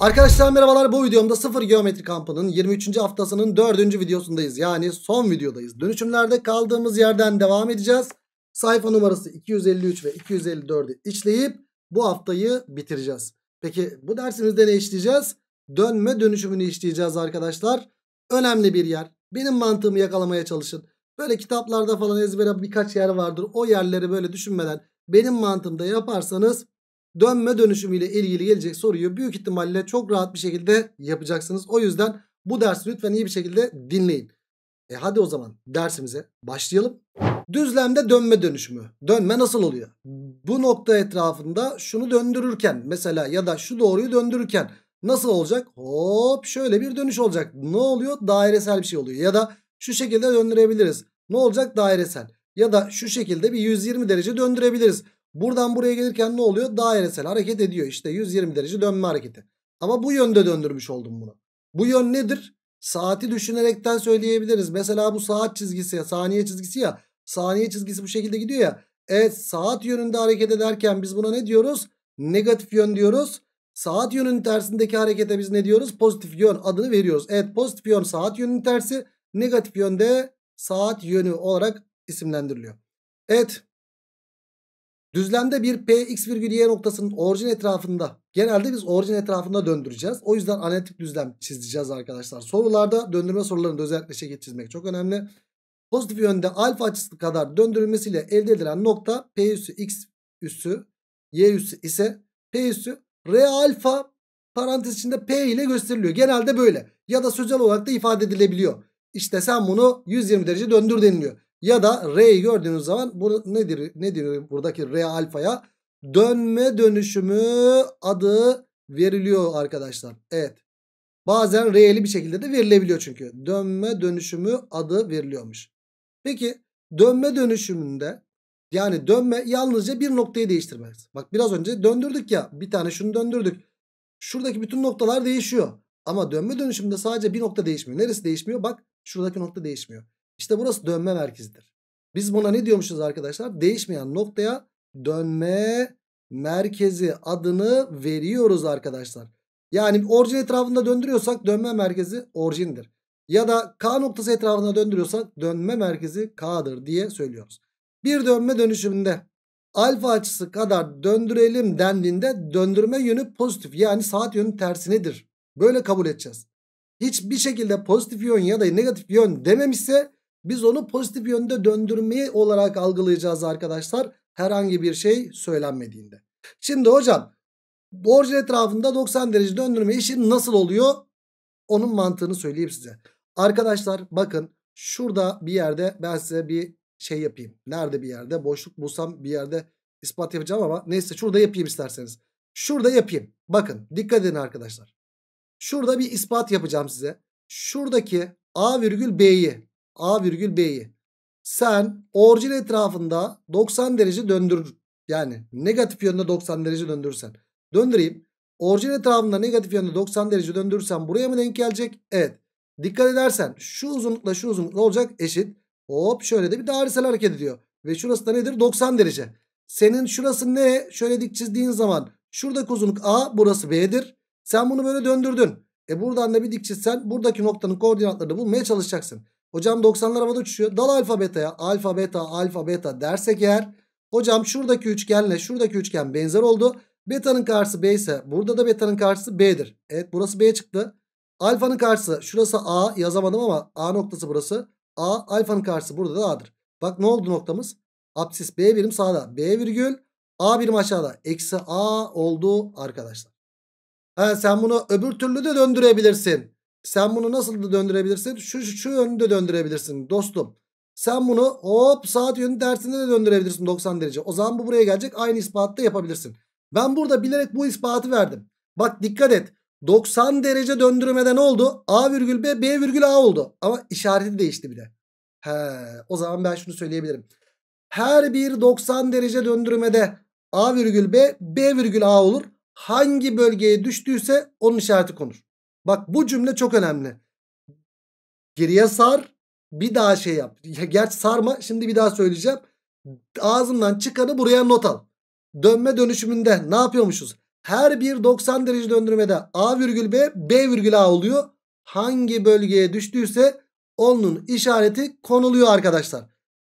Arkadaşlar merhabalar bu videomda sıfır geometri kampının 23. haftasının 4. videosundayız. Yani son videodayız. Dönüşümlerde kaldığımız yerden devam edeceğiz. Sayfa numarası 253 ve 254'ü işleyip bu haftayı bitireceğiz. Peki bu dersimizde ne işleyeceğiz? Dönme dönüşümünü işleyeceğiz arkadaşlar. Önemli bir yer. Benim mantığımı yakalamaya çalışın. Böyle kitaplarda falan ezbere birkaç yer vardır. O yerleri böyle düşünmeden benim mantığımda yaparsanız dönme dönüşümü ile ilgili gelecek soruyu büyük ihtimalle çok rahat bir şekilde yapacaksınız. O yüzden bu dersi lütfen iyi bir şekilde dinleyin. E hadi o zaman dersimize başlayalım. Düzlemde dönme dönüşümü. Dönme nasıl oluyor? Bu nokta etrafında şunu döndürürken mesela ya da şu doğruyu döndürürken nasıl olacak? Hop şöyle bir dönüş olacak. Ne oluyor? Dairesel bir şey oluyor. Ya da şu şekilde döndürebiliriz. Ne olacak? Dairesel. Ya da şu şekilde bir 120 derece döndürebiliriz. Buradan buraya gelirken ne oluyor? Dairesel hareket ediyor. İşte 120 derece dönme hareketi. Ama bu yönde döndürmüş oldum bunu. Bu yön nedir? Saati düşünerekten söyleyebiliriz. Mesela bu saat çizgisi ya saniye çizgisi ya. Saniye çizgisi bu şekilde gidiyor ya. Evet saat yönünde hareket ederken biz buna ne diyoruz? Negatif yön diyoruz. Saat yönünün tersindeki harekete biz ne diyoruz? Pozitif yön adını veriyoruz. Evet pozitif yön saat yönünün tersi. Negatif yönde saat yönü olarak isimlendiriliyor. Evet Düzlemde bir P x virgül y noktasının orijin etrafında genelde biz orijin etrafında döndüreceğiz. O yüzden analitik düzlem çizeceğiz arkadaşlar. Sorularda döndürme sorularında özellikle şekil çizmek çok önemli. Pozitif yönde alfa açısı kadar döndürülmesiyle elde edilen nokta P üssü x üssü y üssü ise P üssü R alfa parantez içinde P ile gösteriliyor. Genelde böyle ya da sözel olarak da ifade edilebiliyor. İşte sen bunu 120 derece döndür deniliyor. Ya da R'yi gördüğünüz zaman bu nedir? Nedir buradaki R alfaya? Dönme dönüşümü adı veriliyor arkadaşlar. Evet. Bazen R'li bir şekilde de verilebiliyor çünkü. Dönme dönüşümü adı veriliyormuş. Peki dönme dönüşümünde yani dönme yalnızca bir noktayı değiştirmez. Bak biraz önce döndürdük ya. Bir tane şunu döndürdük. Şuradaki bütün noktalar değişiyor. Ama dönme dönüşümde sadece bir nokta değişmiyor. Neresi değişmiyor? Bak şuradaki nokta değişmiyor. İşte burası dönme merkezidir. Biz buna ne diyormuşuz arkadaşlar? Değişmeyen noktaya dönme merkezi adını veriyoruz arkadaşlar. Yani orijin etrafında döndürüyorsak dönme merkezi orijindir. Ya da K noktası etrafında döndürüyorsak dönme merkezi K'dır diye söylüyoruz. Bir dönme dönüşümünde alfa açısı kadar döndürelim dendiğinde döndürme yönü pozitif yani saat yönü tersinedir. Böyle kabul edeceğiz. Hiçbir şekilde pozitif yön ya da negatif yön dememişse biz onu pozitif yönde döndürmeyi olarak algılayacağız arkadaşlar. Herhangi bir şey söylenmediğinde. Şimdi hocam borcun etrafında 90 derece döndürme işi nasıl oluyor? Onun mantığını söyleyeyim size. Arkadaşlar bakın şurada bir yerde ben size bir şey yapayım. Nerede bir yerde boşluk bulsam bir yerde ispat yapacağım ama neyse şurada yapayım isterseniz. Şurada yapayım. Bakın dikkat edin arkadaşlar. Şurada bir ispat yapacağım size. Şuradaki A virgül B'yi A virgül B'yi sen orijin etrafında 90 derece döndür, Yani negatif yönde 90 derece döndürürsen. Döndüreyim. Orijin etrafında negatif yönde 90 derece döndürürsen buraya mı denk gelecek? Evet. Dikkat edersen şu uzunlukla şu uzunlukla olacak eşit. Hop şöyle de bir dairesel hareket ediyor. Ve şurası da nedir? 90 derece. Senin şurası ne? Şöyle dik çizdiğin zaman şuradaki uzunluk A burası B'dir. Sen bunu böyle döndürdün. E buradan da bir dik çizsen buradaki noktanın koordinatlarını bulmaya çalışacaksın. Hocam 90'lar havada uçuyor. Dal alfa beta'ya. Alfa beta alfa beta dersek eğer. Hocam şuradaki üçgenle şuradaki üçgen benzer oldu. Beta'nın karşısı B ise burada da beta'nın karşısı B'dir. Evet burası B çıktı. Alfanın karşısı şurası A yazamadım ama A noktası burası. A alfanın karşısı burada da A'dır. Bak ne oldu noktamız? Apsis B birim sağda. B virgül A birim aşağıda. Eksi A oldu arkadaşlar. Ha, sen bunu öbür türlü de döndürebilirsin. Sen bunu nasıl da döndürebilirsin? Şu, şu, şu yönde döndürebilirsin dostum. Sen bunu hop saat yönü tersine de döndürebilirsin 90 derece. O zaman bu buraya gelecek aynı ispatı da yapabilirsin. Ben burada bilerek bu ispatı verdim. Bak dikkat et. 90 derece döndürmeden ne oldu? A virgül B, B virgül A oldu. Ama işareti değişti bile. He, o zaman ben şunu söyleyebilirim. Her bir 90 derece döndürmede A virgül B, B virgül A olur. Hangi bölgeye düştüyse onun işareti konur. Bak bu cümle çok önemli. Geriye sar bir daha şey yap. Gerçi sarma şimdi bir daha söyleyeceğim. Ağzından çıkanı buraya not al. Dönme dönüşümünde ne yapıyormuşuz? Her bir 90 derece döndürmede A virgül B, B virgül A oluyor. Hangi bölgeye düştüyse onun işareti konuluyor arkadaşlar.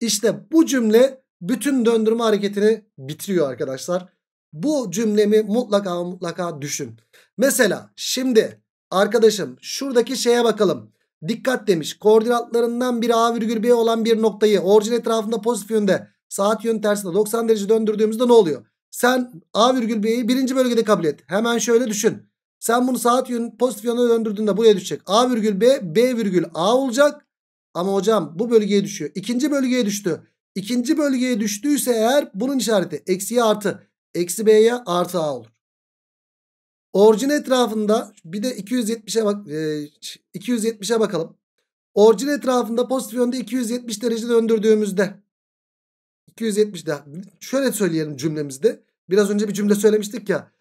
İşte bu cümle bütün döndürme hareketini bitiriyor arkadaşlar. Bu cümlemi mutlaka mutlaka düşün. Mesela şimdi Arkadaşım şuradaki şeye bakalım. Dikkat demiş. Koordinatlarından bir A virgül B olan bir noktayı orijin etrafında pozitif yönde saat yönü tersine 90 derece döndürdüğümüzde ne oluyor? Sen A virgül B'yi birinci bölgede kabul et. Hemen şöyle düşün. Sen bunu saat yönü pozitif yönde döndürdüğünde buraya düşecek. A virgül B, B virgül A olacak. Ama hocam bu bölgeye düşüyor. İkinci bölgeye düştü. İkinci bölgeye düştüyse eğer bunun işareti eksiye artı. Eksi B'ye artı A olur. Orijin etrafında bir de 270'e bak e, 270'e bakalım. Orijin etrafında pozitif yönde 270 derece döndürdüğümüzde 270 de şöyle söyleyelim cümlemizde. Biraz önce bir cümle söylemiştik ya.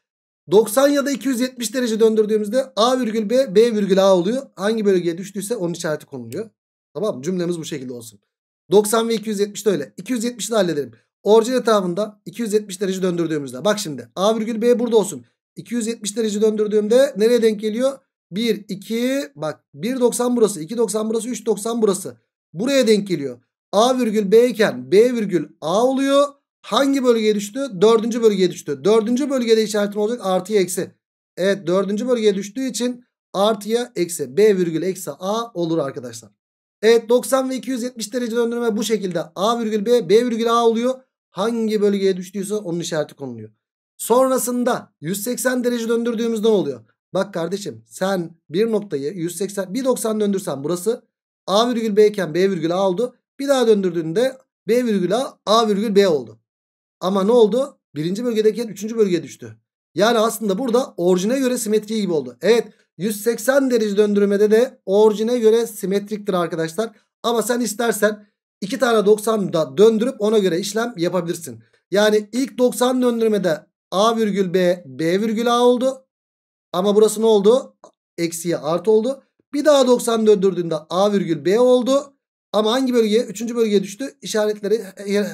90 ya da 270 derece döndürdüğümüzde A virgül B, B virgül A oluyor. Hangi bölgeye düştüyse onun işareti konuluyor. Tamam Cümlemiz bu şekilde olsun. 90 ve 270 de öyle. 270'i de halledelim. Orijin etrafında 270 derece döndürdüğümüzde. Bak şimdi A virgül B burada olsun. 270 derece döndürdüğümde nereye denk geliyor? 1, 2 bak 1.90 burası 2.90 burası 3.90 burası. Buraya denk geliyor. A virgül B iken B virgül A oluyor. Hangi bölgeye düştü? Dördüncü bölgeye düştü. Dördüncü bölgede işaretim olacak artıya eksi. Evet dördüncü bölgeye düştüğü için artıya eksi B virgül eksi A olur arkadaşlar. Evet 90 ve 270 derece döndürme bu şekilde A virgül B, B virgül A oluyor. Hangi bölgeye düştüyse onun işareti konuluyor. Sonrasında 180 derece döndürdüğümüzde ne oluyor? Bak kardeşim sen bir noktayı 180 190 döndürsen burası A virgül B iken B virgül A oldu. Bir daha döndürdüğünde B virgül A A virgül B oldu. Ama ne oldu? Birinci bölgedeki, üçüncü bölgeye düştü. Yani aslında burada orijine göre simetri gibi oldu. Evet 180 derece döndürmede de orijine göre simetriktir arkadaşlar. Ama sen istersen iki tane 90'da döndürüp ona göre işlem yapabilirsin. Yani ilk 90 döndürmede A virgül B, B virgül A oldu. Ama burası ne oldu? Eksiye artı oldu. Bir daha 90 döndürdüğünde A virgül B oldu. Ama hangi bölgeye? Üçüncü bölgeye düştü. İşaretleri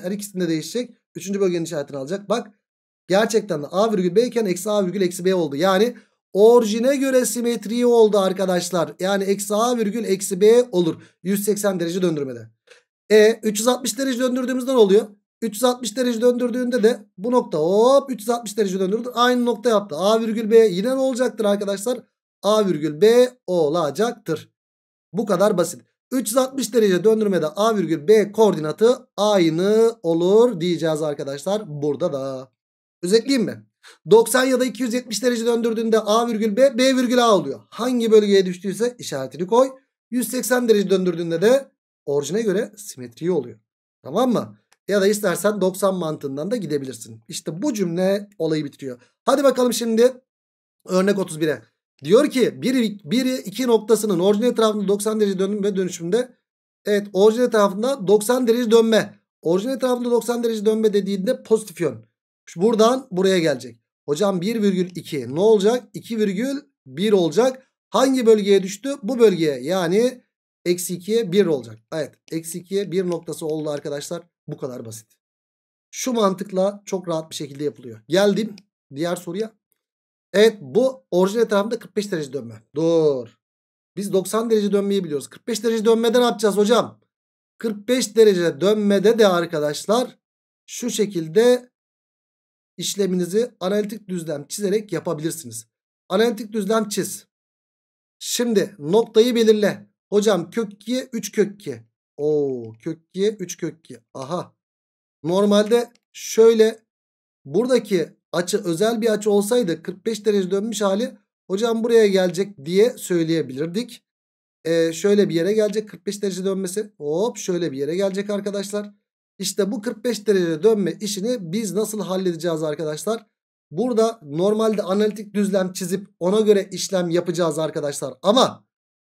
her ikisinde değişecek. Üçüncü bölgenin işaretini alacak. Bak gerçekten de A virgül B iken eksi A virgül eksi B oldu. Yani orijine göre simetri oldu arkadaşlar. Yani eksi A virgül eksi B olur. 180 derece döndürmede. E 360 derece döndürdüğümüzde ne oluyor? 360 derece döndürdüğünde de bu nokta hop 360 derece döndürdü. Aynı nokta yaptı. A virgül B yine ne olacaktır arkadaşlar? A virgül B olacaktır. Bu kadar basit. 360 derece döndürmede A virgül B koordinatı aynı olur diyeceğiz arkadaşlar. Burada da. Özetleyeyim mi? 90 ya da 270 derece döndürdüğünde A virgül B, B virgül A oluyor. Hangi bölgeye düştüyse işaretini koy. 180 derece döndürdüğünde de orijine göre simetriği oluyor. Tamam mı? Ya da istersen 90 mantığından da gidebilirsin. İşte bu cümle olayı bitiriyor. Hadi bakalım şimdi örnek 31'e. Diyor ki biri, biri iki noktasının orijinal etrafında 90 derece dönme dönüşümünde evet orijinal etrafında 90 derece dönme. Orijinal etrafında 90 derece dönme dediğinde pozitif yön. buradan buraya gelecek. Hocam 1,2 ne olacak? 2,1 olacak. Hangi bölgeye düştü? Bu bölgeye yani eksi 2'ye 1 olacak. Evet eksi 2'ye 1 noktası oldu arkadaşlar. Bu kadar basit. Şu mantıkla çok rahat bir şekilde yapılıyor. Geldim diğer soruya. Evet bu orijinal etrafında 45 derece dönme. Dur. Biz 90 derece dönmeyi biliyoruz. 45 derece dönmeden ne yapacağız hocam? 45 derece dönmede de arkadaşlar şu şekilde işleminizi analitik düzlem çizerek yapabilirsiniz. Analitik düzlem çiz. Şimdi noktayı belirle. Hocam kök 2 3 kök 2. Oo kök 2'ye 3 kök 2. Aha. Normalde şöyle buradaki açı özel bir açı olsaydı 45 derece dönmüş hali hocam buraya gelecek diye söyleyebilirdik. Ee, şöyle bir yere gelecek 45 derece dönmesi. Hop şöyle bir yere gelecek arkadaşlar. İşte bu 45 derece dönme işini biz nasıl halledeceğiz arkadaşlar? Burada normalde analitik düzlem çizip ona göre işlem yapacağız arkadaşlar. Ama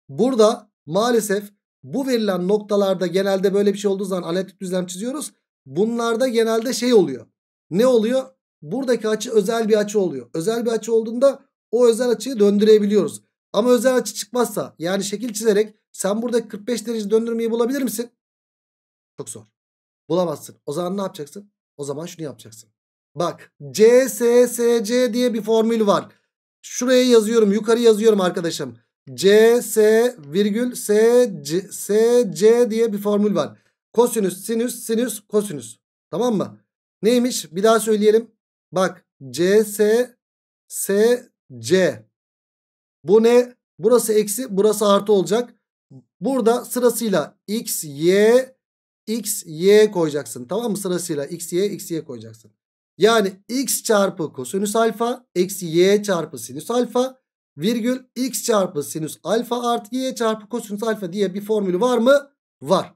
burada maalesef bu verilen noktalarda genelde böyle bir şey olduğu zaman analitik düzlem çiziyoruz. Bunlarda genelde şey oluyor. Ne oluyor? Buradaki açı özel bir açı oluyor. Özel bir açı olduğunda o özel açıyı döndürebiliyoruz. Ama özel açı çıkmazsa yani şekil çizerek sen buradaki 45 derece döndürmeyi bulabilir misin? Çok zor. Bulamazsın. O zaman ne yapacaksın? O zaman şunu yapacaksın. Bak CSSC diye bir formül var. Şuraya yazıyorum yukarı yazıyorum arkadaşım. C, S, virgül, S, C, S, C diye bir formül var. Kosinüs, sinüs, sinüs, kosinüs. Tamam mı? Neymiş? Bir daha söyleyelim. Bak C, S, S, C. Bu ne? Burası eksi, burası artı olacak. Burada sırasıyla X, Y, X, Y koyacaksın. Tamam mı? Sırasıyla X, Y, X, Y koyacaksın. Yani X çarpı kosinüs alfa eksi Y çarpı sinüs alfa virgül x çarpı sinüs alfa artı y çarpı kosinüs alfa diye bir formülü var mı? Var.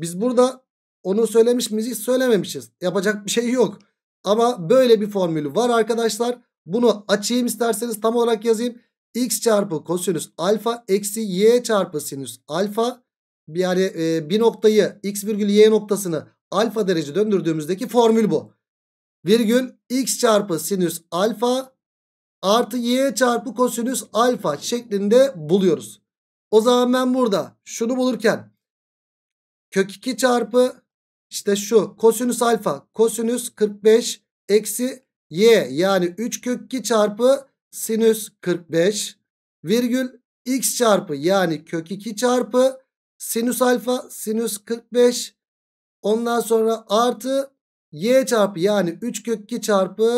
Biz burada onu söylemiş miyiz? söylememişiz. Yapacak bir şey yok. Ama böyle bir formülü var arkadaşlar. Bunu açayım isterseniz tam olarak yazayım. x çarpı kosinüs alfa eksi y çarpı sinüs alfa. Yani e, bir noktayı x virgül y noktasını alfa derece döndürdüğümüzdeki formül bu. Virgül x çarpı sinüs alfa artı y çarpı kosinüs alfa şeklinde buluyoruz. O zaman ben burada şunu bulurken kök 2 çarpı işte şu kosinüs alfa kosinüs 45 eksi y yani 3 kök 2 çarpı sinüs 45 virgül x çarpı yani kök 2 çarpı sinüs alfa sinüs 45 ondan sonra artı y çarpı yani 3 kök 2 çarpı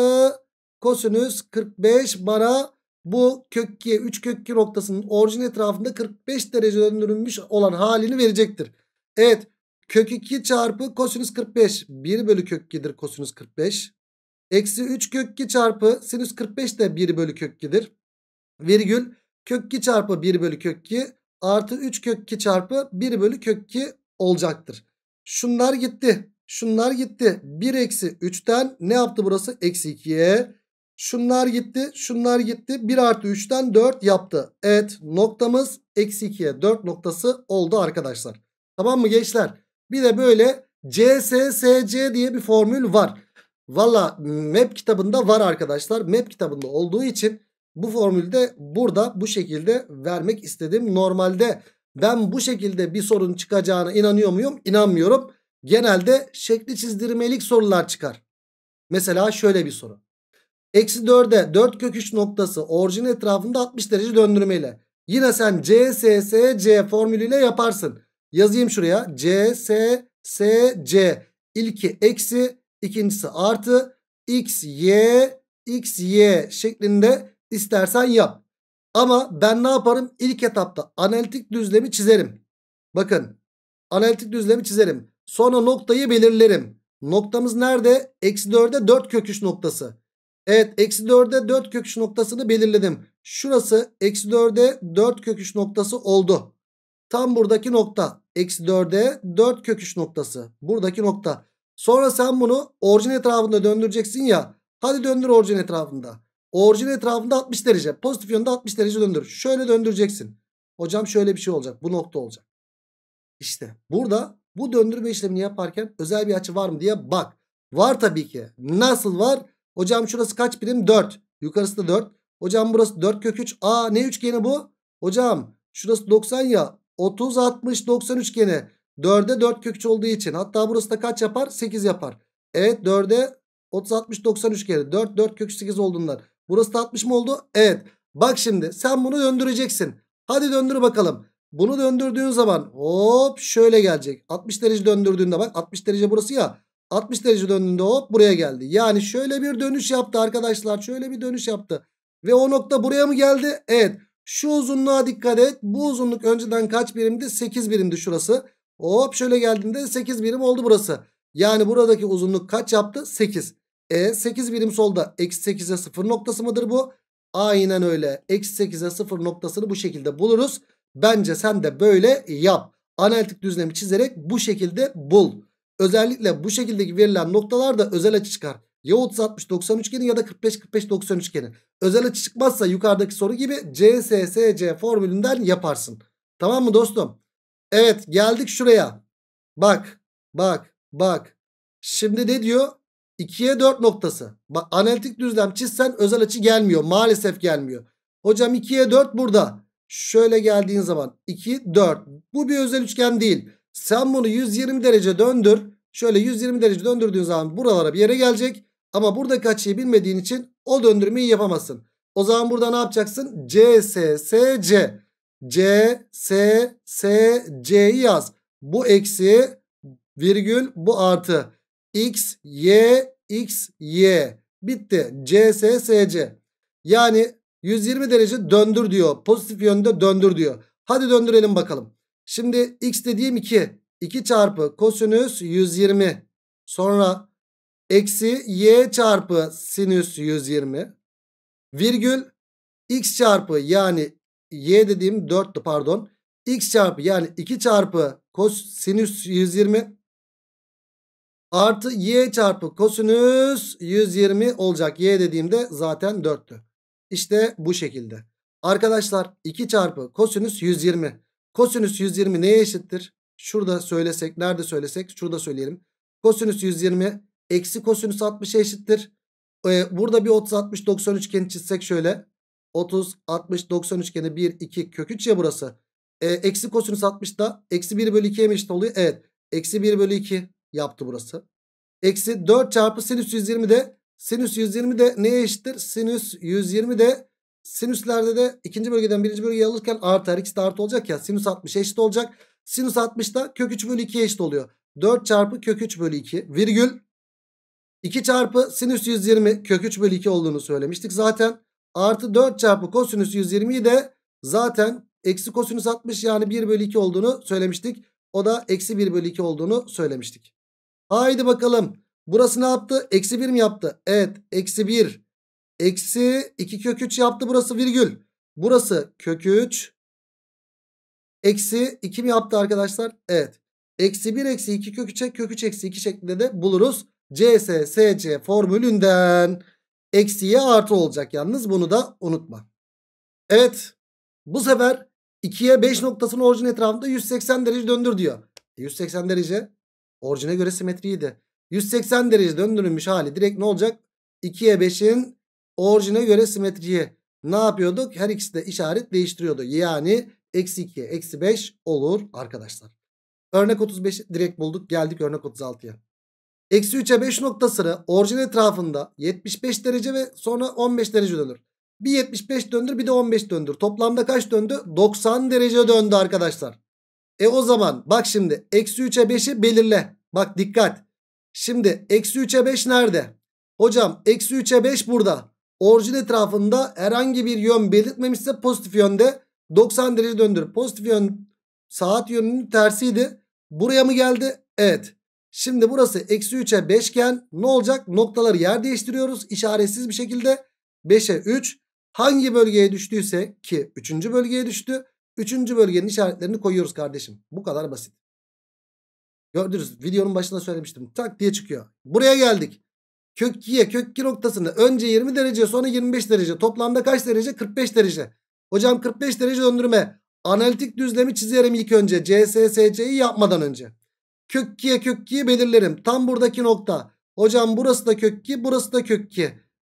kosinüs 45 bara bu kökkiye 3 kökki noktasının orijin etrafında 45 derece döndürülmüş olan halini verecektir. Evet kök 2 çarpı kosinüs 45 1 bölü kök 2'dir kosinüs 45. Eksi 3 kök 2 çarpı sinüs 45 de 1 bölü kök 2'dir. Virgül kök 2 çarpı 1 bölü kök 2 artı 3 kök 2 çarpı 1 bölü kök 2 olacaktır. Şunlar gitti. Şunlar gitti. 1 eksi 3'ten ne yaptı burası? Eksi 2'ye. Şunlar gitti. Şunlar gitti. 1 artı 3'ten 4 yaptı. Evet noktamız eksi 2'ye 4 noktası oldu arkadaşlar. Tamam mı gençler? Bir de böyle CSSC diye bir formül var. Valla map kitabında var arkadaşlar. Map kitabında olduğu için bu formülde burada bu şekilde vermek istedim. Normalde ben bu şekilde bir sorun çıkacağına inanıyor muyum? İnanmıyorum. Genelde şekli çizdirmelik sorular çıkar. Mesela şöyle bir soru. Eksi 4'e 4 kök 3 noktası orijin etrafında 60 derece döndürmeyle. Yine sen CSSC formülüyle yaparsın. Yazayım şuraya. CSSC ilki eksi ikincisi artı x y x y şeklinde istersen yap. Ama ben ne yaparım? İlk etapta analitik düzlemi çizerim. Bakın analitik düzlemi çizerim. Sonra noktayı belirlerim. Noktamız nerede? Eksi 4'e 4 köküş noktası. Evet eksi 4'e 4 köküş noktasını belirledim. Şurası eksi 4'e 4 köküş noktası oldu. Tam buradaki nokta. Eksi 4'e 4 köküş noktası. Buradaki nokta. Sonra sen bunu orijin etrafında döndüreceksin ya. Hadi döndür orijin etrafında. Orijin etrafında 60 derece. Pozitif yönde 60 derece döndür. Şöyle döndüreceksin. Hocam şöyle bir şey olacak. Bu nokta olacak. İşte burada bu döndürme işlemini yaparken özel bir açı var mı diye bak. Var tabii ki. Nasıl var? Hocam şurası kaç birim? 4. Yukarısı da 4. Hocam burası 4 kök 3. Aa ne üçgeni bu? Hocam şurası 90 ya. 30 60 90 üçgeni. 4'e 4 kök 3 olduğu için. Hatta burası da kaç yapar? 8 yapar. Evet 4'e 30 60 90 üçgeni. 4 4 kök 8 olduğundan. Burası da 60 mı oldu? Evet. Bak şimdi sen bunu döndüreceksin. Hadi döndür bakalım. Bunu döndürdüğün zaman hop şöyle gelecek. 60 derece döndürdüğünde bak 60 derece burası ya. 60 derece döndüğünde hop buraya geldi. Yani şöyle bir dönüş yaptı arkadaşlar. Şöyle bir dönüş yaptı. Ve o nokta buraya mı geldi? Evet. Şu uzunluğa dikkat et. Bu uzunluk önceden kaç birimdi? 8 birimdi şurası. Hop şöyle geldiğinde 8 birim oldu burası. Yani buradaki uzunluk kaç yaptı? 8. E 8 birim solda. Eksi 8'e 0 noktası mıdır bu? Aynen öyle. Eksi 8'e 0 noktasını bu şekilde buluruz. Bence sen de böyle yap. Analitik düzlemi çizerek bu şekilde bul. Özellikle bu şekildeki verilen noktalar da özel açı çıkar. Ya 30-60-90 üçgeni ya da 45-45-90 üçgeni. Özel açı çıkmazsa yukarıdaki soru gibi CSSC formülünden yaparsın. Tamam mı dostum? Evet geldik şuraya. Bak bak bak. Şimdi ne diyor? 2'ye 4 noktası. Bak analitik düzlem çizsen özel açı gelmiyor. Maalesef gelmiyor. Hocam 2'ye 4 burada. Şöyle geldiğin zaman 2, 4. Bu bir özel üçgen değil. Sen bunu 120 derece döndür. Şöyle 120 derece döndürdüğün zaman buralara bir yere gelecek. Ama buradaki açıyı şey bilmediğin için o döndürmeyi yapamazsın. O zaman burada ne yapacaksın? C, S, S, C. C, S, S, C'yi yaz. Bu eksi virgül bu artı. X, Y, X, Y. Bitti. C, S, S, C. Yani 120 derece döndür diyor. Pozitif yönde döndür diyor. Hadi döndürelim bakalım. Şimdi x dediğim 2. 2 çarpı kosinüs 120. Sonra eksi y çarpı sinüs 120. Virgül x çarpı yani y dediğim 4'tü pardon. x çarpı yani 2 çarpı kosinüs 120 artı y çarpı kosinüs 120 olacak. y dediğimde zaten 4'tü. İşte bu şekilde. Arkadaşlar 2 çarpı kosinüs 120. Kosinüs 120 neye eşittir? Şurada söylesek nerede söylesek şurada söyleyelim. Kosinüs 120 eksi kosinüs 60'a eşittir. Ee, burada bir 30 60 90 üçgeni çizsek şöyle. 30 60 90 üçgeni 1 2 kök 3 ya burası. Ee, eksi kosinüs 60 da eksi 1 bölü 2'ye mi eşit oluyor? Evet. Eksi 1 bölü 2 yaptı burası. Eksi 4 çarpı sinüs 120 de sinüs 120 de neye eşittir? Sinüs 120 de Sinüslerde de ikinci bölgeden birinci bölgeye alırken artar, her de artı olacak ya. Sinüs 60 eşit olacak. Sinüs 60 da kök 3 bölü 2 eşit oluyor. 4 çarpı kök 3 bölü 2 virgül 2 çarpı sinüs 120 kök 3 bölü 2 olduğunu söylemiştik zaten. Artı 4 çarpı kosinüs 120'yi de zaten eksi kosinüs 60 yani 1 bölü 2 olduğunu söylemiştik. O da eksi 1 bölü 2 olduğunu söylemiştik. Haydi bakalım. Burası ne yaptı? Eksi 1 mi yaptı? Evet eksi 1 Eksi 2 kök 3 yaptı burası virgül. Burası kök 3. Eksi 2 mi yaptı arkadaşlar? Evet. Eksi 1 eksi 2 kök 3'e kök 3 eksi 2 şeklinde de buluruz. CSSC formülünden eksi eksiye artı olacak yalnız bunu da unutma. Evet bu sefer 2'ye 5 noktasının orijin etrafında 180 derece döndür diyor. 180 e, derece orijine göre simetriydi. 180 derece döndürülmüş hali direkt ne olacak? 2'ye 5'in Orijine göre simetriye ne yapıyorduk? Her ikisi de işaret değiştiriyordu. Yani eksi 2, eksi 5 olur arkadaşlar. Örnek 35 direkt bulduk. Geldik örnek 36'ya. Eksi 3'e 5 noktasını orijin etrafında 75 derece ve sonra 15 derece dönür. Bir 75 döndür bir de 15 döndür. Toplamda kaç döndü? 90 derece döndü arkadaşlar. E o zaman bak şimdi eksi 3'e 5'i belirle. Bak dikkat. Şimdi eksi 3'e 5 nerede? Hocam eksi 3'e 5 burada. Orijin etrafında herhangi bir yön belirtmemişse pozitif yönde 90 derece döndür. Pozitif yön saat yönünün tersiydi. Buraya mı geldi? Evet. Şimdi burası eksi 3'e 5 iken ne olacak? Noktaları yer değiştiriyoruz işaretsiz bir şekilde. 5'e 3 hangi bölgeye düştüyse ki 3. bölgeye düştü. 3. bölgenin işaretlerini koyuyoruz kardeşim. Bu kadar basit. Gördünüz videonun başında söylemiştim. Tak diye çıkıyor. Buraya geldik. Kök 2'ye kök 2 noktasını önce 20 derece sonra 25 derece. Toplamda kaç derece? 45 derece. Hocam 45 derece döndürme. Analitik düzlemi çizerim ilk önce. CSSC'yi yapmadan önce. Kök 2'ye kök 2'yi belirlerim. Tam buradaki nokta. Hocam burası da kök 2 burası da kök 2.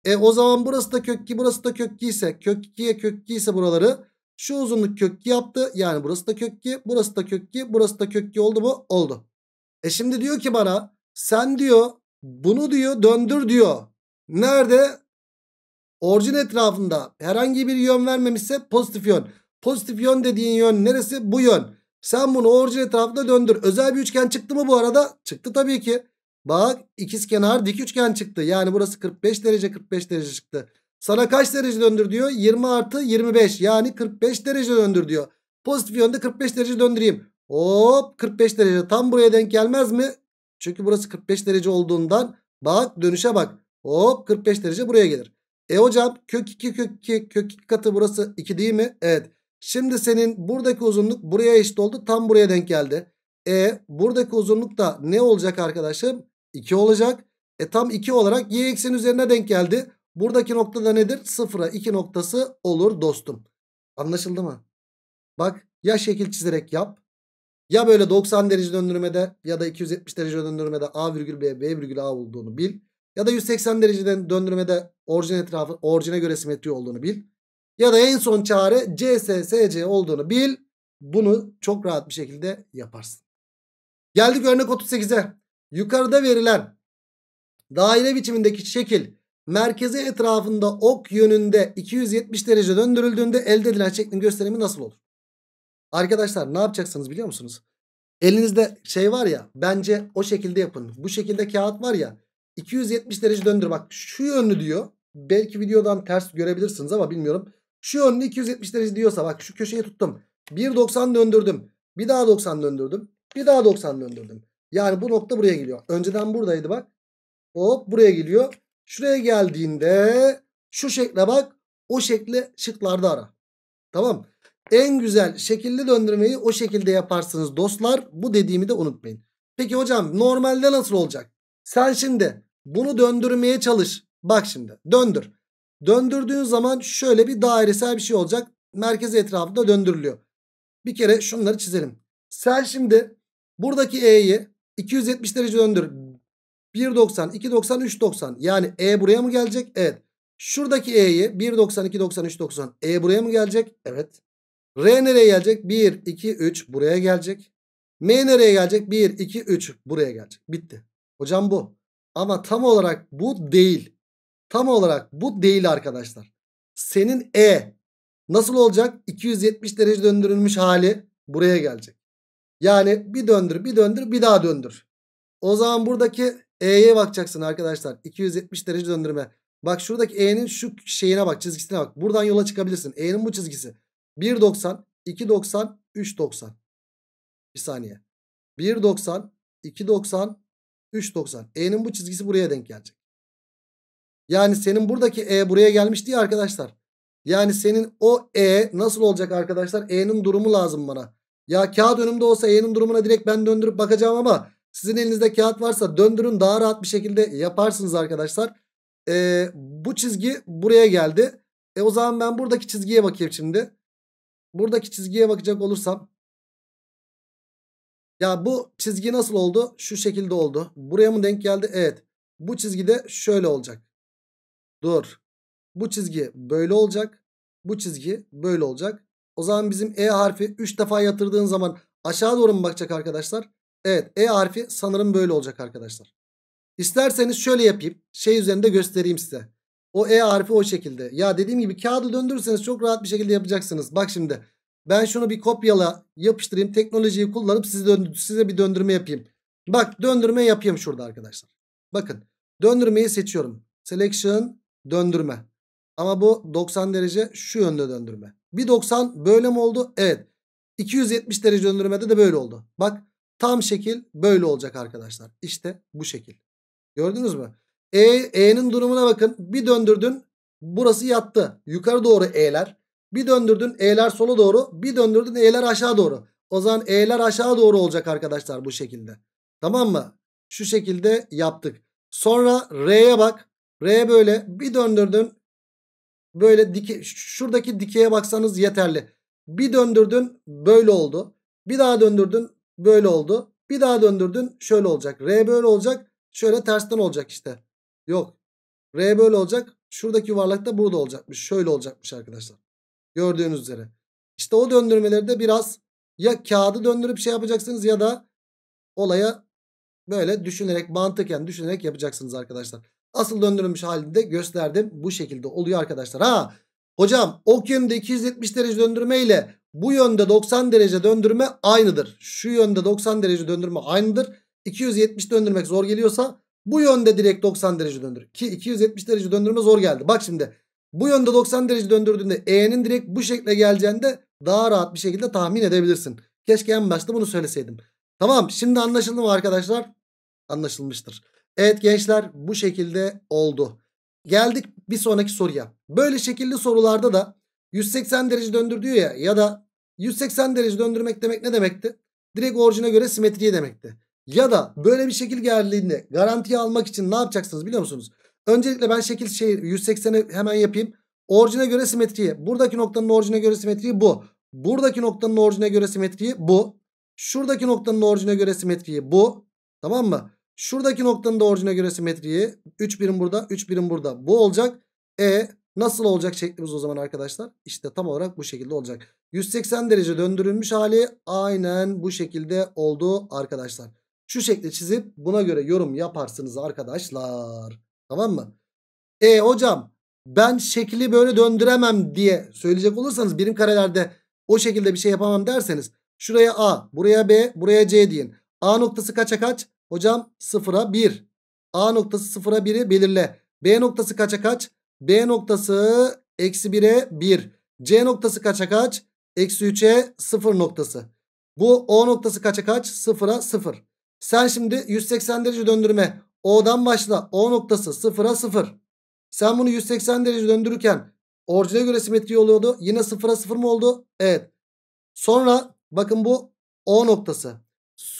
E o zaman burası da kök 2 burası da kök 2 ise kök 2'ye kök 2 ise buraları şu uzunluk kök 2 yaptı. Yani burası da kök 2 burası da kök 2 burası da kök 2 oldu mu? Oldu. E şimdi diyor ki bana sen diyor bunu diyor döndür diyor. Nerede? Orijin etrafında herhangi bir yön vermemişse pozitif yön. Pozitif yön dediğin yön neresi? Bu yön. Sen bunu orijin etrafında döndür. Özel bir üçgen çıktı mı bu arada? Çıktı tabii ki. Bak ikiz kenar dik üçgen çıktı. Yani burası 45 derece 45 derece çıktı. Sana kaç derece döndür diyor? 20 artı 25 yani 45 derece döndür diyor. Pozitif yönde 45 derece döndüreyim. Hop 45 derece tam buraya denk gelmez mi? Çünkü burası 45 derece olduğundan bak dönüşe bak. Hop 45 derece buraya gelir. E hocam kök 2 kök 2 kök 2 katı burası 2 değil mi? Evet. Şimdi senin buradaki uzunluk buraya eşit oldu. Tam buraya denk geldi. E buradaki uzunluk da ne olacak arkadaşım? 2 olacak. E tam 2 olarak y eksen üzerine denk geldi. Buradaki nokta da nedir? Sıfıra 2 noktası olur dostum. Anlaşıldı mı? Bak ya şekil çizerek yap ya böyle 90 derece döndürmede ya da 270 derece döndürmede A virgül B, B virgül A olduğunu bil. Ya da 180 dereceden döndürmede orijin etrafı orijine göre simetri olduğunu bil. Ya da en son çare CSSC olduğunu bil. Bunu çok rahat bir şekilde yaparsın. Geldik örnek 38'e. Yukarıda verilen daire biçimindeki şekil merkezi etrafında ok yönünde 270 derece döndürüldüğünde elde edilen şeklin gösterimi nasıl olur? Arkadaşlar ne yapacaksınız biliyor musunuz? Elinizde şey var ya bence o şekilde yapın. Bu şekilde kağıt var ya 270 derece döndür. Bak şu yönlü diyor. Belki videodan ters görebilirsiniz ama bilmiyorum. Şu yönlü 270 derece diyorsa bak şu köşeyi tuttum. 1.90 döndürdüm. Bir daha 90 döndürdüm. Bir daha 90 döndürdüm. Yani bu nokta buraya geliyor. Önceden buradaydı bak. Hop buraya geliyor. Şuraya geldiğinde şu şekle bak. O şekli şıklarda ara. Tamam. En güzel şekilli döndürmeyi o şekilde yaparsınız dostlar. Bu dediğimi de unutmayın. Peki hocam normalde nasıl olacak? Sen şimdi bunu döndürmeye çalış. Bak şimdi döndür. Döndürdüğün zaman şöyle bir dairesel bir şey olacak. Merkez etrafında döndürülüyor. Bir kere şunları çizelim. Sen şimdi buradaki E'yi 270 derece döndür. 1.90, 2.90, 3.90. Yani E buraya mı gelecek? Evet. Şuradaki E'yi 1.90, 2.90, 3.90. E buraya mı gelecek? Evet. R nereye gelecek? 1, 2, 3 buraya gelecek. M nereye gelecek? 1, 2, 3 buraya gelecek. Bitti. Hocam bu. Ama tam olarak bu değil. Tam olarak bu değil arkadaşlar. Senin E nasıl olacak? 270 derece döndürülmüş hali buraya gelecek. Yani bir döndür, bir döndür, bir daha döndür. O zaman buradaki E'ye bakacaksın arkadaşlar. 270 derece döndürme. Bak şuradaki E'nin şu şeyine bak, çizgisine bak. Buradan yola çıkabilirsin. E'nin bu çizgisi. 1.90, 2.90, 3.90. Bir saniye. 1.90, 2.90, 3.90. E'nin bu çizgisi buraya denk gelecek. Yani senin buradaki E buraya gelmiş diye arkadaşlar. Yani senin o E nasıl olacak arkadaşlar? E'nin durumu lazım bana. Ya kağıt önümde olsa E'nin durumuna direkt ben döndürüp bakacağım ama sizin elinizde kağıt varsa döndürün daha rahat bir şekilde yaparsınız arkadaşlar. Ee, bu çizgi buraya geldi. E o zaman ben buradaki çizgiye bakayım şimdi buradaki çizgiye bakacak olursam ya bu çizgi nasıl oldu? Şu şekilde oldu. Buraya mı denk geldi? Evet. Bu çizgi de şöyle olacak. Dur. Bu çizgi böyle olacak. Bu çizgi böyle olacak. O zaman bizim E harfi 3 defa yatırdığın zaman aşağı doğru mu bakacak arkadaşlar? Evet E harfi sanırım böyle olacak arkadaşlar. İsterseniz şöyle yapayım. Şey üzerinde göstereyim size. O E harfi o şekilde. Ya dediğim gibi kağıdı döndürürseniz çok rahat bir şekilde yapacaksınız. Bak şimdi ben şunu bir kopyala yapıştırayım. Teknolojiyi kullanıp size, size bir döndürme yapayım. Bak döndürme yapayım şurada arkadaşlar. Bakın döndürmeyi seçiyorum. Selection döndürme. Ama bu 90 derece şu yönde döndürme. Bir 90 böyle mi oldu? Evet. 270 derece döndürmede de böyle oldu. Bak tam şekil böyle olacak arkadaşlar. İşte bu şekil. Gördünüz mü? E, E'nin durumuna bakın. Bir döndürdün. Burası yattı. Yukarı doğru E'ler. Bir döndürdün E'ler sola doğru. Bir döndürdün E'ler aşağı doğru. O zaman E'ler aşağı doğru olacak arkadaşlar bu şekilde. Tamam mı? Şu şekilde yaptık. Sonra R'ye bak. R böyle bir döndürdün. Böyle dike, şuradaki dikeye baksanız yeterli. Bir döndürdün böyle oldu. Bir daha döndürdün böyle oldu. Bir daha döndürdün şöyle olacak. R böyle olacak. Şöyle tersten olacak işte. Yok. R böyle olacak. Şuradaki yuvarlak da burada olacakmış. Şöyle olacakmış arkadaşlar. Gördüğünüz üzere. İşte o döndürmelerde biraz ya kağıdı döndürüp şey yapacaksınız ya da olaya böyle düşünerek mantıken düşünerek yapacaksınız arkadaşlar. Asıl döndürülmüş halinde gösterdim. Bu şekilde oluyor arkadaşlar. Ha hocam ok yönünde 270 derece döndürme ile bu yönde 90 derece döndürme aynıdır. Şu yönde 90 derece döndürme aynıdır. 270 döndürmek zor geliyorsa bu yönde direkt 90 derece döndür. Ki 270 derece döndürme zor geldi. Bak şimdi bu yönde 90 derece döndürdüğünde E'nin direkt bu şekle geleceğinde daha rahat bir şekilde tahmin edebilirsin. Keşke en başta bunu söyleseydim. Tamam şimdi anlaşıldı mı arkadaşlar? Anlaşılmıştır. Evet gençler bu şekilde oldu. Geldik bir sonraki soruya. Böyle şekilli sorularda da 180 derece döndür diyor ya ya da 180 derece döndürmek demek ne demekti? Direkt orijine göre simetriye demekti. Ya da böyle bir şekil geldiğinde garantiye almak için ne yapacaksınız biliyor musunuz? Öncelikle ben şekil şey 180'i hemen yapayım. Orijine göre simetriyi. Buradaki noktanın orijine göre simetriyi bu. Buradaki noktanın orijine göre simetriyi bu. Şuradaki noktanın orijine göre simetriyi bu. Tamam mı? Şuradaki noktanın da orijine göre simetriyi. 3 birim burada 3 birim burada. Bu olacak. E nasıl olacak şeklimiz o zaman arkadaşlar? İşte tam olarak bu şekilde olacak. 180 derece döndürülmüş hali aynen bu şekilde oldu arkadaşlar. Şu şekli çizip buna göre yorum yaparsınız arkadaşlar. Tamam mı? E hocam ben şekli böyle döndüremem diye söyleyecek olursanız birim karelerde o şekilde bir şey yapamam derseniz şuraya A, buraya B, buraya C deyin. A noktası kaça kaç? Hocam 0'a 1. A noktası 0'a 1'i belirle. B noktası kaça kaç? B noktası eksi 1'e 1. C noktası kaça kaç? Eksi 3'e 0 noktası. Bu O noktası kaça kaç? 0'a 0. Sen şimdi 180 derece döndürme. O'dan başla. O noktası 0'a 0. Sen bunu 180 derece döndürürken orijine göre simetri oluyordu. Yine 0'a 0 mı oldu? Evet. Sonra bakın bu O noktası.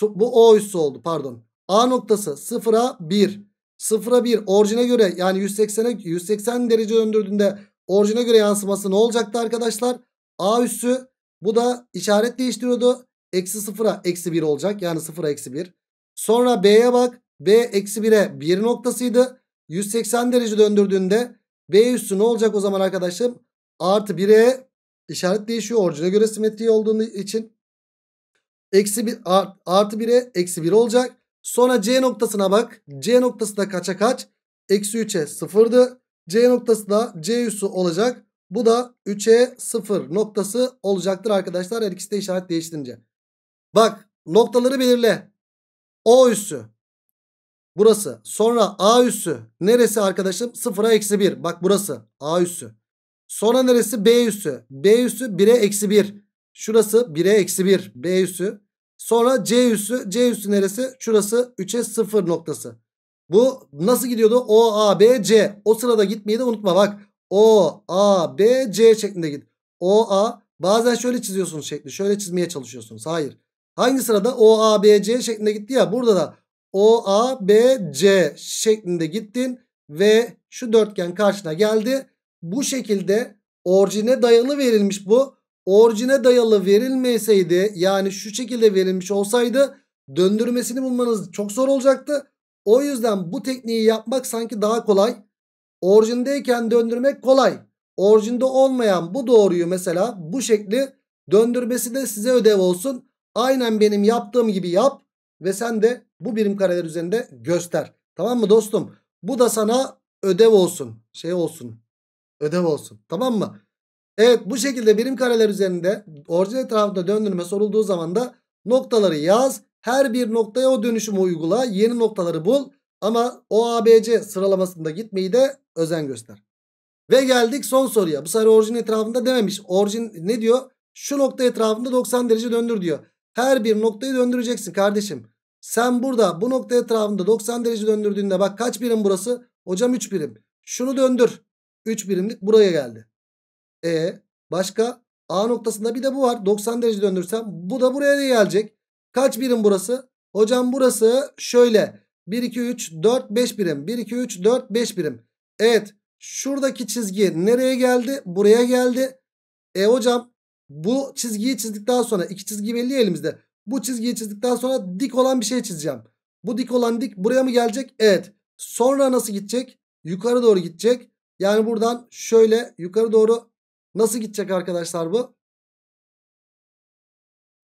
Bu O üssü oldu pardon. A noktası 0'a 1. 0'a 1 orijine göre yani 180'e 180 derece döndürdüğünde orijine göre yansıması ne olacaktı arkadaşlar? A üssü bu da işaret değiştiriyordu. Eksi 0'a eksi 1 olacak. Yani 0'a eksi 1. Sonra B'ye bak. B eksi 1'e 1 noktasıydı. 180 derece döndürdüğünde B üssü ne olacak o zaman arkadaşım? Artı 1'e işaret değişiyor. Orjine göre simetri olduğunu için. Eksi 1 art, artı 1'e eksi 1 olacak. Sonra C noktasına bak. C noktası da kaça kaç? Eksi 3'e 0'dı. C noktası da C üssü olacak. Bu da 3'e 0 noktası olacaktır arkadaşlar. Her ikisi de işaret değiştirince. Bak noktaları belirle. O üssü. Burası. Sonra A üssü. Neresi arkadaşım? 0'a eksi 1. Bak burası. A üssü. Sonra neresi? B üssü. B üssü 1'e eksi 1. Şurası 1'e eksi 1. B üssü. Sonra C üssü. C üssü neresi? Şurası 3'e 0 noktası. Bu nasıl gidiyordu? O, A, B, C. O sırada gitmeyi de unutma. Bak. O, A, B, C şeklinde git. O, A. Bazen şöyle çiziyorsunuz şekli. Şöyle çizmeye çalışıyorsunuz. Hayır. Hangi sırada OABC şeklinde gitti ya. Burada da OABC şeklinde gittin ve şu dörtgen karşına geldi. Bu şekilde orijine dayalı verilmiş bu. Orijine dayalı verilmeseydi yani şu şekilde verilmiş olsaydı döndürmesini bulmanız çok zor olacaktı. O yüzden bu tekniği yapmak sanki daha kolay. Orijindeyken döndürmek kolay. Orijinde olmayan bu doğruyu mesela bu şekli döndürmesi de size ödev olsun. Aynen benim yaptığım gibi yap ve sen de bu birim kareler üzerinde göster. Tamam mı dostum? Bu da sana ödev olsun. Şey olsun. Ödev olsun. Tamam mı? Evet bu şekilde birim kareler üzerinde orijinal etrafında döndürme sorulduğu zaman da noktaları yaz. Her bir noktaya o dönüşümü uygula. Yeni noktaları bul. Ama OABC sıralamasında gitmeyi de özen göster. Ve geldik son soruya. Bu sefer orijin etrafında dememiş. Orijin ne diyor? Şu nokta etrafında 90 derece döndür diyor. Her bir noktayı döndüreceksin kardeşim. Sen burada bu nokta etrafında 90 derece döndürdüğünde bak kaç birim burası? Hocam 3 birim. Şunu döndür. 3 birimlik buraya geldi. E başka A noktasında bir de bu var. 90 derece döndürsem bu da buraya da gelecek. Kaç birim burası? Hocam burası şöyle. 1 2 3 4 5 birim. 1 2 3 4 5 birim. Evet. Şuradaki çizgi nereye geldi? Buraya geldi. E hocam bu çizgiyi çizdikten sonra iki çizgi belli elimizde. Bu çizgiyi çizdikten sonra dik olan bir şey çizeceğim. Bu dik olan dik buraya mı gelecek? Evet. Sonra nasıl gidecek? Yukarı doğru gidecek. Yani buradan şöyle yukarı doğru nasıl gidecek arkadaşlar bu?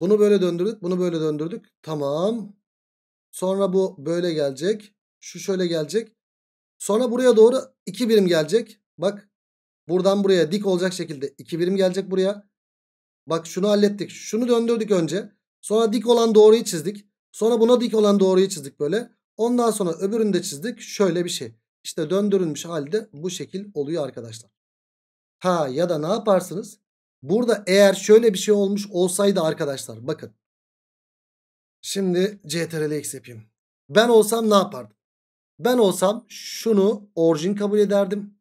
Bunu böyle döndürdük. Bunu böyle döndürdük. Tamam. Sonra bu böyle gelecek. Şu şöyle gelecek. Sonra buraya doğru iki birim gelecek. Bak buradan buraya dik olacak şekilde iki birim gelecek buraya. Bak şunu hallettik. Şunu döndürdük önce. Sonra dik olan doğruyu çizdik. Sonra buna dik olan doğruyu çizdik böyle. Ondan sonra öbürünü de çizdik. Şöyle bir şey. İşte döndürülmüş halde bu şekil oluyor arkadaşlar. Ha ya da ne yaparsınız? Burada eğer şöyle bir şey olmuş olsaydı arkadaşlar bakın. Şimdi CTRL X yapayım. Ben olsam ne yapardım? Ben olsam şunu orijin kabul ederdim.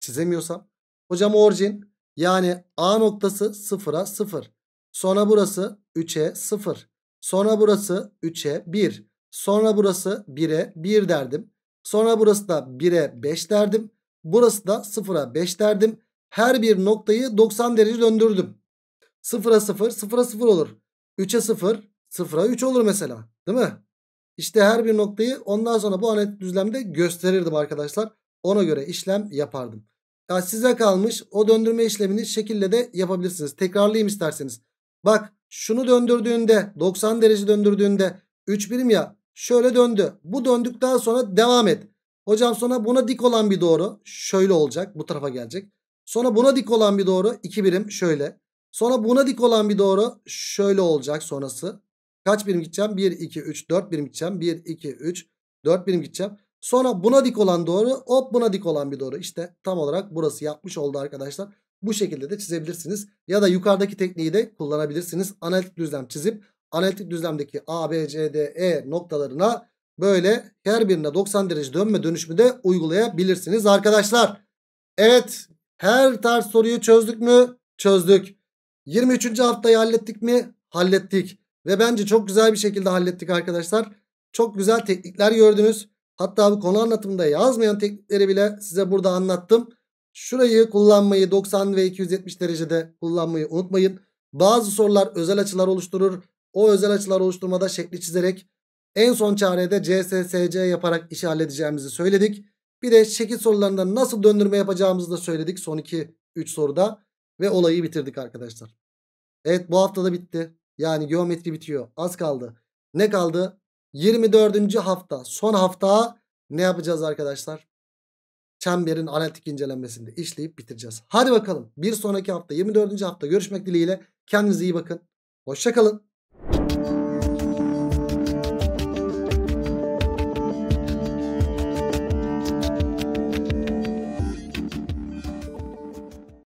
Çizemiyorsam. Hocam orijin yani A noktası 0'a 0. Sonra burası 3'e 0. Sonra burası 3'e 1. Sonra burası 1'e 1 derdim. Sonra burası da 1'e 5 derdim. Burası da 0'a 5 derdim. Her bir noktayı 90 derece döndürdüm. 0'a 0, 0'a 0 olur. 3'e 0, 0'a 3 olur mesela. Değil mi? İşte her bir noktayı ondan sonra bu anet düzlemde gösterirdim arkadaşlar. Ona göre işlem yapardım. Ya size kalmış. O döndürme işlemini şekilde de yapabilirsiniz. Tekrarlayayım isterseniz. Bak şunu döndürdüğünde 90 derece döndürdüğünde 3 birim ya şöyle döndü. Bu döndükten sonra devam et. Hocam sonra buna dik olan bir doğru şöyle olacak bu tarafa gelecek. Sonra buna dik olan bir doğru 2 birim şöyle. Sonra buna dik olan bir doğru şöyle olacak sonrası. Kaç birim gideceğim? 1, 2, 3, 4 birim gideceğim. 1, 2, 3, 4 birim gideceğim. Sonra buna dik olan doğru hop buna dik olan bir doğru. İşte tam olarak burası yapmış oldu arkadaşlar. Bu şekilde de çizebilirsiniz. Ya da yukarıdaki tekniği de kullanabilirsiniz. Analitik düzlem çizip analitik düzlemdeki A, B, C, D, E noktalarına böyle her birine 90 derece dönme dönüşümü de uygulayabilirsiniz arkadaşlar. Evet her tarz soruyu çözdük mü? Çözdük. 23. haftayı hallettik mi? Hallettik. Ve bence çok güzel bir şekilde hallettik arkadaşlar. Çok güzel teknikler gördünüz. Hatta bu konu anlatımında yazmayan teknikleri bile size burada anlattım. Şurayı kullanmayı 90 ve 270 derecede kullanmayı unutmayın. Bazı sorular özel açılar oluşturur. O özel açılar oluşturmada şekli çizerek en son çarede CSSC yaparak işi halledeceğimizi söyledik. Bir de şekil sorularında nasıl döndürme yapacağımızı da söyledik son 2-3 soruda. Ve olayı bitirdik arkadaşlar. Evet bu hafta da bitti. Yani geometri bitiyor. Az kaldı. Ne kaldı? 24. hafta son hafta ne yapacağız arkadaşlar? Çemberin analitik incelenmesinde işleyip bitireceğiz. Hadi bakalım bir sonraki hafta 24. hafta görüşmek dileğiyle. Kendinize iyi bakın. Hoşçakalın.